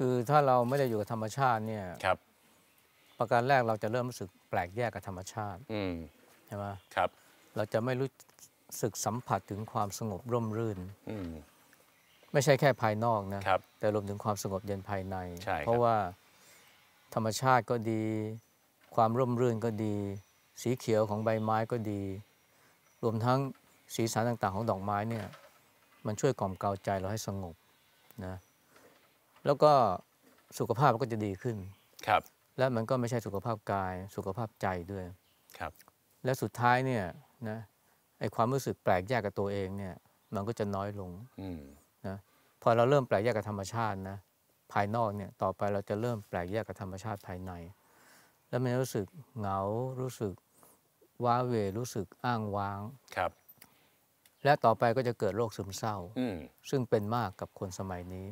คือถ้าเราไม่ได้อยู่กับธรรมชาติเนี่ย ครับ ประการแรกเราจะเริ่มรู้สึกแปลกแยกกับธรรมชาติ อืใช่ไหมครับ เราจะไม่รู้สึกสัมผัสถึงความสงบร่มรื่นอืไม่ใช่แค่ภายนอกนะครับ แต่รวมถึงความสงบเย็นภายใน เพราะว่าธรรมชาติก็ดี ความร่มรื่นก็ดี สีเขียวของใบไม้ก็ดี รวมทั้งสีสันต่างๆ ของดอกไม้เนี่ย มันช่วยกล่อมเกลาใจเราให้สงบนะแล้วก็สุขภาพก็จะดีขึ้น ครับ และมันก็ไม่ใช่สุขภาพกายสุขภาพใจด้วย ครับ และสุดท้ายเนี่ยนะ ไอความรู้สึกแปลกแยกกับตัวเองเนี่ย มันก็จะน้อยลงนะ พอเราเริ่มแปลกแยกกับธรรมชาตินะ ภายนอกเนี่ยต่อไปเราจะเริ่มแปลกแยกกับธรรมชาติภายใน แล้วมันรู้สึกเหงา รู้สึกว้าเวรู้สึกอ้างว้าง ครับ และต่อไปก็จะเกิดโรคซึมเศร้า ซึ่งเป็นมากกับคนสมัยนี้